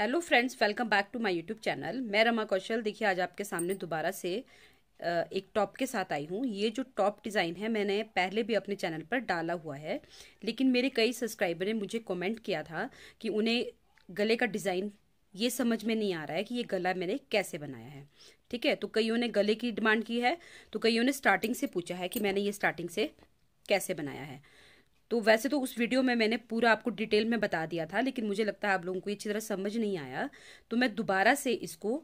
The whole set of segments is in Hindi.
hello friends welcome back to my YouTube channel मैं रमा कौशल देखिए आज आपके सामने दोबारा से एक टॉप के साथ आई हूँ ये जो टॉप डिज़ाइन है मैंने पहले भी अपने चैनल पर डाला हुआ है लेकिन मेरे कई सब्सक्राइबर ने मुझे कमेंट किया था कि उन्हें गले का डिज़ाइन ये समझ में नहीं आ रहा है कि ये गला मैंने कैसे बनाया है ठीक है तो कईयों ने गले की डिमांड की है तो कईयों ने स्टार्टिंग से पूछा है कि मैंने ये स्टार्टिंग से कैसे बनाया है तो वैसे तो उस वीडियो में मैंने पूरा आपको डिटेल में बता दिया था लेकिन मुझे लगता है आप लोगों को अच्छी तरह समझ नहीं आया तो मैं दोबारा से इसको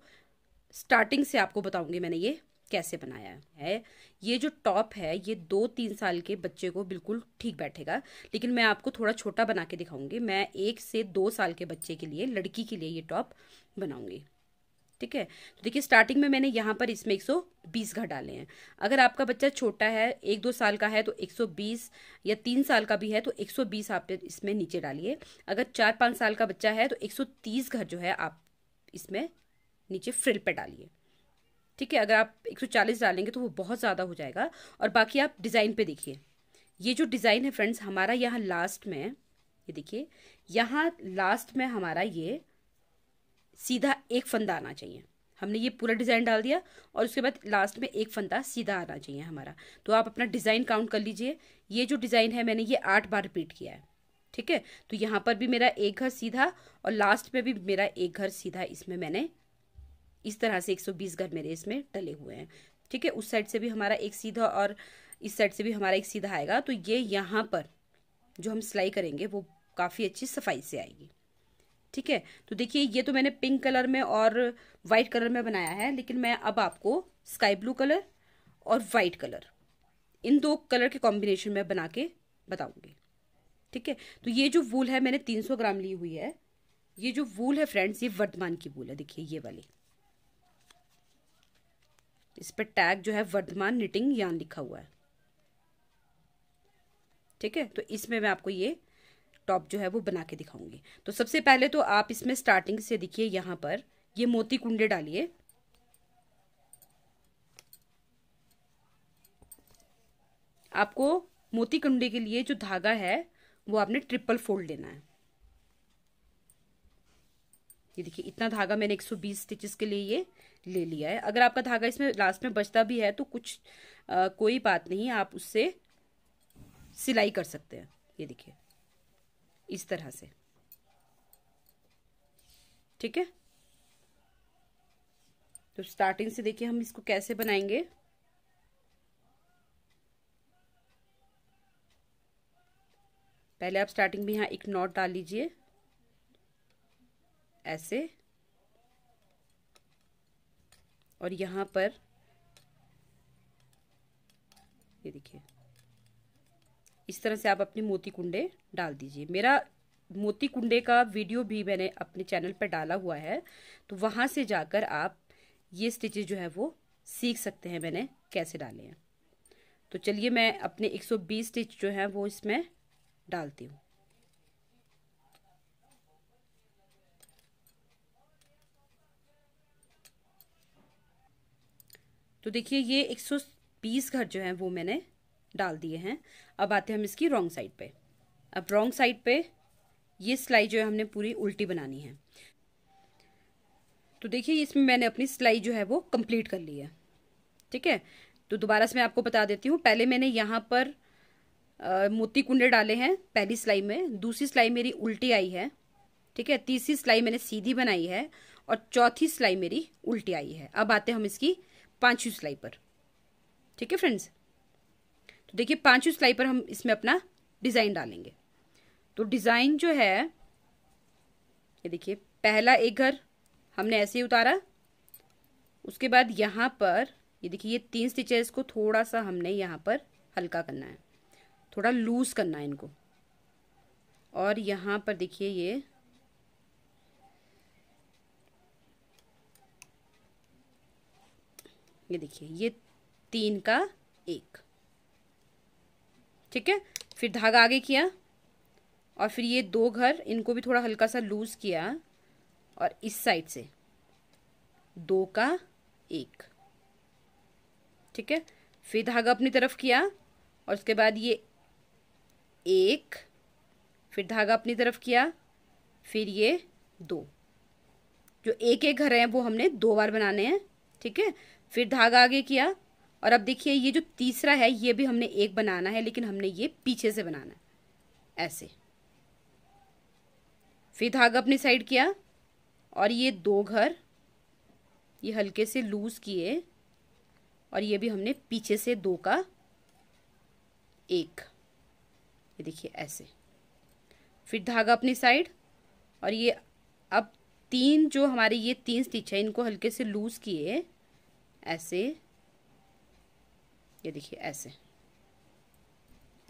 स्टार्टिंग से आपको बताऊंगी मैंने ये कैसे बनाया है ये जो टॉप है ये दो तीन साल के बच्चे को बिल्कुल ठीक बैठेगा लेकिन मैं आपको थोड़ा छोटा बना के दिखाऊंगी मैं एक से दो साल के बच्चे के लिए लड़की के लिए ये टॉप बनाऊंगी ठीक है तो देखिए स्टार्टिंग में मैंने यहाँ पर इसमें 120 घर डाले हैं अगर आपका बच्चा छोटा है एक दो साल का है तो 120 या तीन साल का भी है तो 120 आप इसमें नीचे डालिए अगर चार पाँच साल का बच्चा है तो 130 घर जो है आप इसमें नीचे फ्रिल पर डालिए ठीक है अगर आप एक डालेंगे तो वो बहुत ज़्यादा हो जाएगा और बाकी आप डिज़ाइन पर देखिए ये जो डिज़ाइन है फ्रेंड्स हमारा यहाँ लास्ट में ये देखिए यहाँ लास्ट में हमारा ये सीधा एक फंदा आना चाहिए हमने ये पूरा डिज़ाइन डाल दिया और उसके बाद लास्ट में एक फंदा सीधा आना चाहिए हमारा तो आप अपना डिज़ाइन काउंट कर लीजिए ये जो डिज़ाइन है मैंने ये आठ बार रिपीट किया है ठीक है तो यहाँ पर भी मेरा एक घर सीधा और लास्ट में भी मेरा एक घर सीधा इसमें मैंने इस तरह से 120 घर मेरे इसमें डले हुए हैं ठीक है उस साइड से भी हमारा एक सीधा और इस साइड से भी हमारा एक सीधा आएगा तो ये यहाँ पर जो हम सिलाई करेंगे वो काफ़ी अच्छी सफाई से आएगी ठीक है तो देखिए ये तो मैंने पिंक कलर में और वाइट कलर में बनाया है लेकिन मैं अब आपको स्काई ब्लू कलर और वाइट कलर इन दो कलर के कॉम्बिनेशन में बना के बताऊंगी ठीक है तो ये जो वूल है मैंने 300 ग्राम ली हुई है ये जो वूल है फ्रेंड्स ये वर्धमान की वूल है देखिए ये वाली इस पर टैग जो है वर्धमान निटिंग यान लिखा हुआ है ठीक है तो इसमें मैं आपको ये टॉप जो है वो बना के दिखाऊंगी तो सबसे पहले तो आप इसमें स्टार्टिंग से देखिए यहाँ पर ये मोती कुंडे डालिए आपको मोती कुंडे के लिए जो धागा है वो आपने ट्रिपल फोल्ड लेना है ये देखिए इतना धागा मैंने 120 स्टिचेस के लिए ये ले लिया है अगर आपका धागा इसमें लास्ट में बचता भी है तो कुछ आ, कोई बात नहीं आप उससे सिलाई कर सकते हैं ये देखिए इस तरह से ठीक है तो स्टार्टिंग से देखिए हम इसको कैसे बनाएंगे पहले आप स्टार्टिंग में यहाँ एक नॉट डाल लीजिए ऐसे और यहाँ पर ये देखिए इस तरह से आप अपने मोती कुंडे डाल दीजिए मेरा मोती कुंडे का वीडियो भी मैंने अपने चैनल पर डाला हुआ है तो वहाँ से जाकर आप ये स्टिचेज जो है वो सीख सकते हैं मैंने कैसे डाले हैं तो चलिए मैं अपने 120 स्टिच जो हैं वो इसमें डालती हूँ तो देखिए ये 120 घर जो हैं वो मैंने डाल दिए हैं अब आते हैं हम इसकी रॉन्ग साइड पे अब रॉन्ग साइड पे ये सिलाई जो है हमने पूरी उल्टी बनानी है तो देखिए इसमें मैंने अपनी सिलाई जो है वो कंप्लीट कर ली है ठीक है तो दोबारा से मैं आपको बता देती हूँ पहले मैंने यहाँ पर आ, मोती कुंडे डाले हैं पहली सिलाई में दूसरी सिलाई मेरी उल्टी आई है ठीक है तीसरी सिलाई मैंने सीधी बनाई है और चौथी सिलाई मेरी उल्टी आई है अब आते हैं हम इसकी पांचवी सिलाई पर ठीक है फ्रेंड्स तो देखिए पांचवी सिलाई पर हम इसमें अपना डिज़ाइन डालेंगे तो डिज़ाइन जो है ये देखिए पहला एक घर हमने ऐसे ही उतारा उसके बाद यहाँ पर ये देखिए ये तीन स्टिचेस को थोड़ा सा हमने यहाँ पर हल्का करना है थोड़ा लूज करना है इनको और यहाँ पर देखिए ये ये देखिए ये तीन का एक ठीक है फिर धागा आगे किया और फिर ये दो घर इनको भी थोड़ा हल्का सा लूज़ किया और इस साइड से दो का एक ठीक है फिर धागा अपनी तरफ किया और उसके बाद ये एक फिर धागा अपनी तरफ किया फिर ये दो जो एक एक घर हैं वो हमने दो बार बनाने हैं ठीक है फिर धागा आगे किया और अब देखिए ये जो तीसरा है ये भी हमने एक बनाना है लेकिन हमने ये पीछे से बनाना है ऐसे फिर धागा अपनी साइड किया और ये दो घर ये हल्के से लूज किए और ये भी हमने पीछे से दो का एक ये देखिए ऐसे फिर धागा अपनी साइड और ये अब तीन जो हमारे ये तीन स्टिच है इनको हल्के से लूज किए ऐसे ये देखिए ऐसे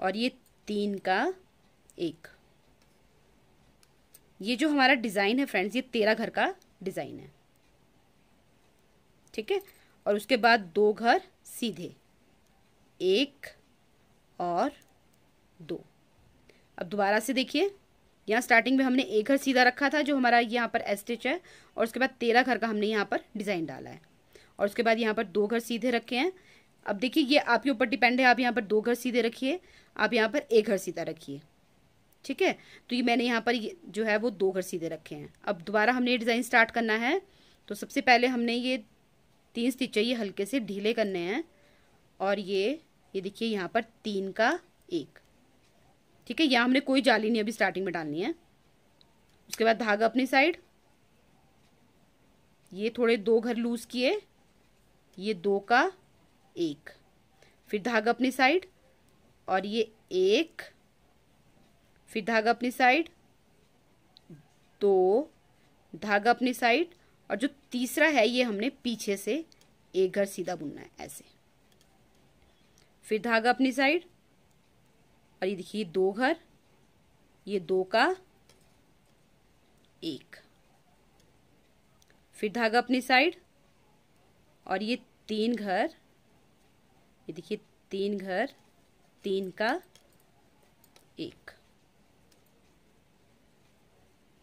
और ये तीन का एक ये जो हमारा डिज़ाइन है फ्रेंड्स ये तेरह घर का डिज़ाइन है ठीक है और उसके बाद दो घर सीधे एक और दो अब दोबारा से देखिए यहाँ स्टार्टिंग में हमने एक घर सीधा रखा था जो हमारा यहाँ पर एस्टिच है और उसके बाद तेरह घर का हमने यहाँ पर डिज़ाइन डाला है और उसके बाद यहाँ पर दो घर सीधे रखे हैं अब देखिए ये आपके ऊपर डिपेंड है आप यहाँ पर दो घर सीधे रखिए आप यहाँ पर एक घर सीधा रखिए ठीक है तो ये मैंने यहाँ पर जो है वो दो घर सीधे रखे हैं अब दोबारा हमने डिज़ाइन स्टार्ट करना है तो सबसे पहले हमने ये तीन स्टिच चाहिए हल्के से ढीले करने हैं और ये ये देखिए यहाँ पर तीन का एक ठीक है यहाँ हमने कोई जाली नहीं अभी स्टार्टिंग में डालनी है उसके बाद धागा अपनी साइड ये थोड़े दो घर लूज़ किए ये दो का एक फिर धागा अपनी साइड और ये एक फिर धागा अपनी साइड दो धागा अपनी साइड और जो तीसरा है ये हमने पीछे से एक घर सीधा बुनना है ऐसे फिर धागा अपनी साइड और ये देखिए दो घर ये दो का एक फिर धागा अपनी साइड और ये तीन घर ये देखिए तीन घर तीन का एक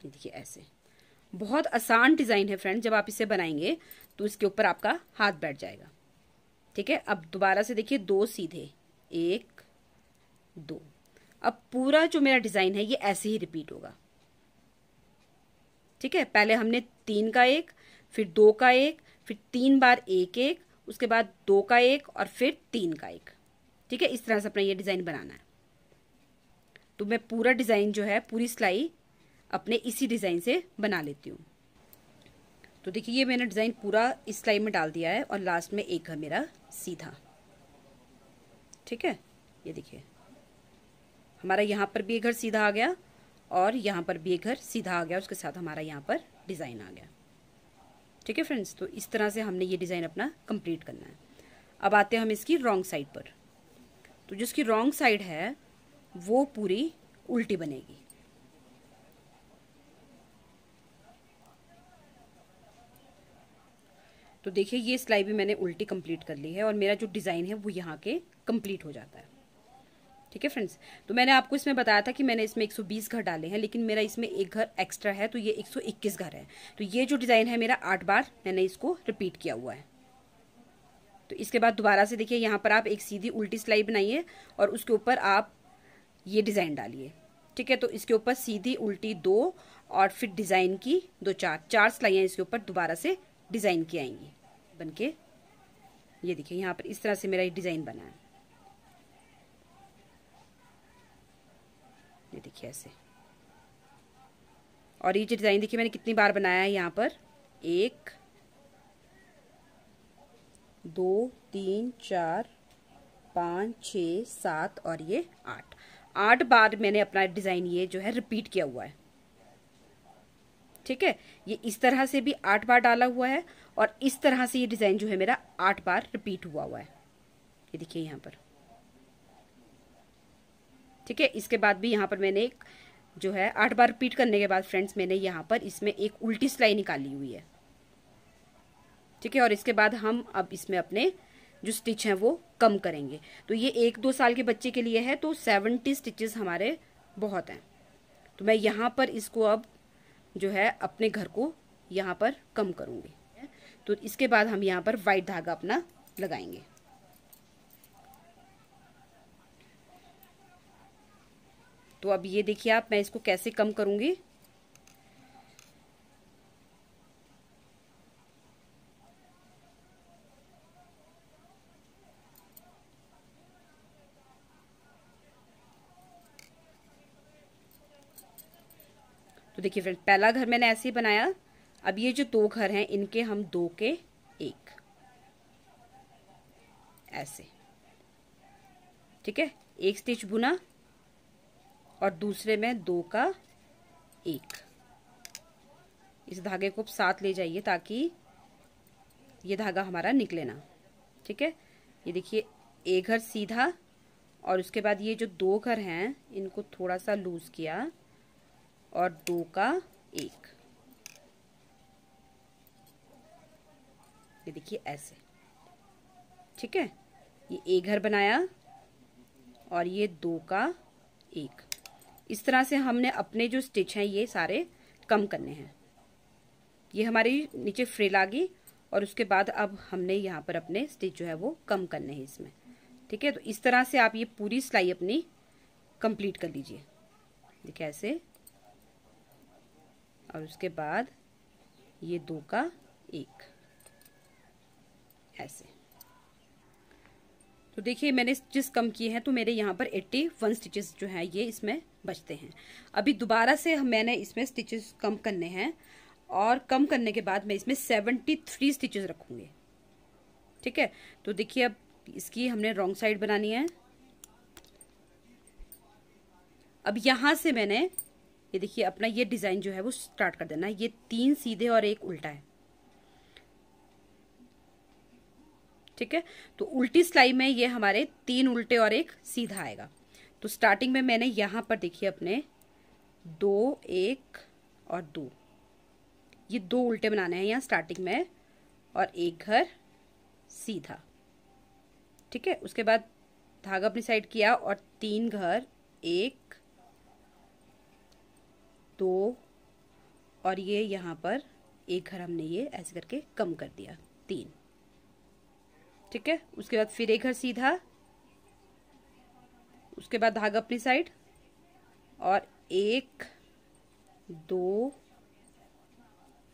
ये देखिए ऐसे बहुत आसान डिज़ाइन है फ्रेंड जब आप इसे बनाएंगे तो इसके ऊपर आपका हाथ बैठ जाएगा ठीक है अब दोबारा से देखिए दो सीधे एक दो अब पूरा जो मेरा डिज़ाइन है ये ऐसे ही रिपीट होगा ठीक है पहले हमने तीन का एक फिर दो का एक फिर तीन बार एक एक उसके बाद दो का एक और फिर तीन का एक ठीक है इस तरह से अपना ये डिज़ाइन बनाना है तो मैं पूरा डिज़ाइन जो है पूरी सिलाई अपने इसी डिज़ाइन से बना लेती हूँ तो देखिए ये मैंने डिज़ाइन पूरा इस सिलाई में डाल दिया है और लास्ट में एक है मेरा सीधा ठीक है ये देखिए हमारा यहाँ पर भी एक घर सीधा आ गया और यहाँ पर भी एक घर सीधा आ गया उसके साथ हमारा यहाँ पर डिज़ाइन आ गया ठीक है फ्रेंड्स तो इस तरह से हमने ये डिज़ाइन अपना कंप्लीट करना है अब आते हैं हम इसकी रॉन्ग साइड पर तो जिसकी रॉन्ग साइड है वो पूरी उल्टी बनेगी तो देखिए ये सिलाई भी मैंने उल्टी कंप्लीट कर ली है और मेरा जो डिज़ाइन है वो यहाँ के कंप्लीट हो जाता है ठीक है फ्रेंड्स तो मैंने आपको इसमें बताया था कि मैंने इसमें 120 घर डाले हैं लेकिन मेरा इसमें एक घर एक्स्ट्रा है तो ये 121 घर है तो ये जो डिज़ाइन है मेरा आठ बार मैंने इसको रिपीट किया हुआ है तो इसके बाद दोबारा से देखिए यहाँ पर आप एक सीधी उल्टी सिलाई बनाइए और उसके ऊपर आप ये डिज़ाइन डालिए ठीक है तो इसके ऊपर सीधी उल्टी दो और फिर डिज़ाइन की दो चार चार सिलाइयाँ इसके ऊपर दोबारा से डिज़ाइन की आएंगी बन के ये देखिए यहाँ पर इस तरह से मेरा ये डिज़ाइन बना है ये देखिए ऐसे और ये जो डिज़ाइन देखिए मैंने कितनी बार बनाया है यहाँ पर एक दो तीन चार पाँच छ सात और ये आठ आठ बार मैंने अपना डिज़ाइन ये जो है रिपीट किया हुआ है ठीक है ये इस तरह से भी आठ बार डाला हुआ है और इस तरह से ये डिज़ाइन जो है मेरा आठ बार रिपीट हुआ हुआ है ये देखिए यहाँ पर ठीक है इसके बाद भी यहाँ पर मैंने एक जो है आठ बार रिपीट करने के बाद फ्रेंड्स मैंने यहाँ पर इसमें एक उल्टी सिलाई निकाली हुई है ठीक है और इसके बाद हम अब इसमें अपने जो स्टिच हैं वो कम करेंगे तो ये एक दो साल के बच्चे के लिए है तो सेवेंटी स्टिचेस हमारे बहुत हैं तो मैं यहाँ पर इसको अब जो है अपने घर को यहाँ पर कम करूँगी तो इसके बाद हम यहाँ पर वाइट धागा अपना लगाएंगे तो अब ये देखिए आप मैं इसको कैसे कम करूंगी तो देखिए फ्रेंड पहला घर मैंने ऐसे ही बनाया अब ये जो दो घर हैं इनके हम दो के एक ऐसे ठीक है एक स्टिच बुना और दूसरे में दो का एक इस धागे को साथ ले जाइए ताकि ये धागा हमारा निकले ना ठीक है ये देखिए एक घर सीधा और उसके बाद ये जो दो घर हैं इनको थोड़ा सा लूज किया और दो का एक ये देखिए ऐसे ठीक है ये एक घर बनाया और ये दो का एक इस तरह से हमने अपने जो स्टिच हैं ये सारे कम करने हैं ये हमारी नीचे फ्रिल आ गई और उसके बाद अब हमने यहाँ पर अपने स्टिच जो है वो कम करने हैं इसमें ठीक है तो इस तरह से आप ये पूरी सिलाई अपनी कंप्लीट कर लीजिए देखिए ऐसे और उसके बाद ये दो का एक ऐसे तो देखिए मैंने स्टिचेस कम किए हैं तो मेरे यहाँ पर 81 स्टिचेस जो है ये इसमें बचते हैं अभी दोबारा से मैंने इसमें स्टिचेस कम करने हैं और कम करने के बाद मैं इसमें सेवेंटी थ्री स्टिचेस रखूँगी ठीक है तो देखिए अब इसकी हमने रॉन्ग साइड बनानी है अब यहाँ से मैंने ये देखिए अपना ये डिज़ाइन जो है वो स्टार्ट कर देना है ये तीन सीधे और एक उल्टा है ठीक है तो उल्टी सिलाई में ये हमारे तीन उल्टे और एक सीधा आएगा तो स्टार्टिंग में मैंने यहाँ पर देखिए अपने दो एक और दो ये दो उल्टे बनाने हैं यहाँ स्टार्टिंग में और एक घर सीधा ठीक है उसके बाद धागा अपनी साइड किया और तीन घर एक दो और ये यहाँ पर एक घर हमने ये ऐसे करके कम कर दिया तीन ठीक है उसके बाद फिर एक घर सीधा उसके बाद धागा अपनी साइड और एक दो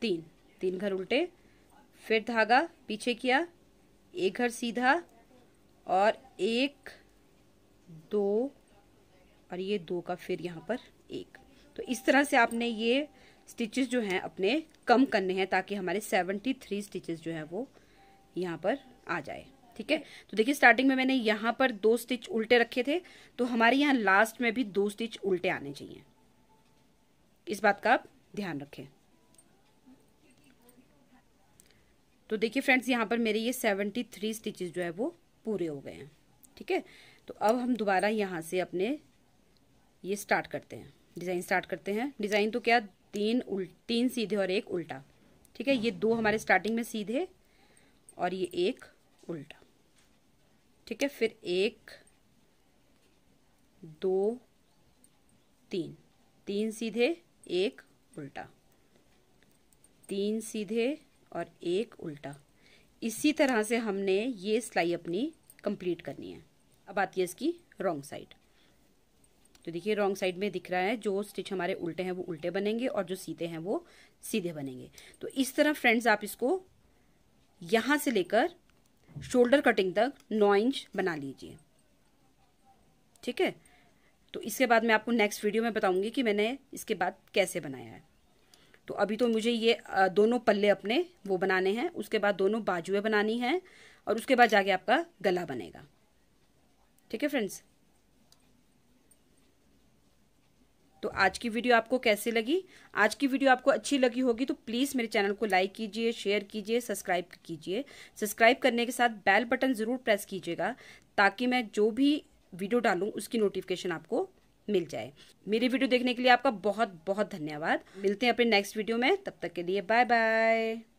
तीन तीन घर उल्टे फिर धागा पीछे किया एक घर सीधा और एक दो और ये दो का फिर यहाँ पर एक तो इस तरह से आपने ये स्टिचेस जो हैं अपने कम करने हैं ताकि हमारे सेवेंटी थ्री स्टिचेस जो हैं वो यहाँ पर आ जाए ठीक है तो देखिए स्टार्टिंग में मैंने यहाँ पर दो स्टिच उल्टे रखे थे तो हमारे यहाँ लास्ट में भी दो स्टिच उल्टे आने चाहिए इस बात का आप ध्यान रखें तो देखिए फ्रेंड्स यहाँ पर मेरे ये सेवेंटी थ्री स्टिचेज जो है वो पूरे हो गए हैं ठीक है तो अब हम दोबारा यहाँ से अपने ये स्टार्ट करते हैं डिज़ाइन स्टार्ट करते हैं डिज़ाइन तो क्या तीन तीन सीधे और एक उल्टा ठीक है ये दो हमारे स्टार्टिंग में सीधे और ये एक उल्टा ठीक है फिर एक दो तीन तीन सीधे एक उल्टा तीन सीधे और एक उल्टा इसी तरह से हमने ये सिलाई अपनी कंप्लीट करनी है अब आती है इसकी रॉन्ग साइड तो देखिए रॉन्ग साइड में दिख रहा है जो स्टिच हमारे उल्टे हैं वो उल्टे बनेंगे और जो सीधे हैं वो सीधे बनेंगे तो इस तरह फ्रेंड्स आप इसको यहाँ से लेकर शोल्डर कटिंग तक नौ इंच बना लीजिए ठीक है तो इसके बाद मैं आपको नेक्स्ट वीडियो में बताऊंगी कि मैंने इसके बाद कैसे बनाया है तो अभी तो मुझे ये दोनों पल्ले अपने वो बनाने हैं उसके बाद दोनों बाजुएं बनानी हैं और उसके बाद जाके आपका गला बनेगा ठीक है फ्रेंड्स तो आज की वीडियो आपको कैसे लगी आज की वीडियो आपको अच्छी लगी होगी तो प्लीज़ मेरे चैनल को लाइक कीजिए शेयर कीजिए सब्सक्राइब कीजिए सब्सक्राइब करने के साथ बेल बटन ज़रूर प्रेस कीजिएगा ताकि मैं जो भी वीडियो डालूँ उसकी नोटिफिकेशन आपको मिल जाए मेरी वीडियो देखने के लिए आपका बहुत बहुत धन्यवाद मिलते हैं अपने नेक्स्ट वीडियो में तब तक के लिए बाय बाय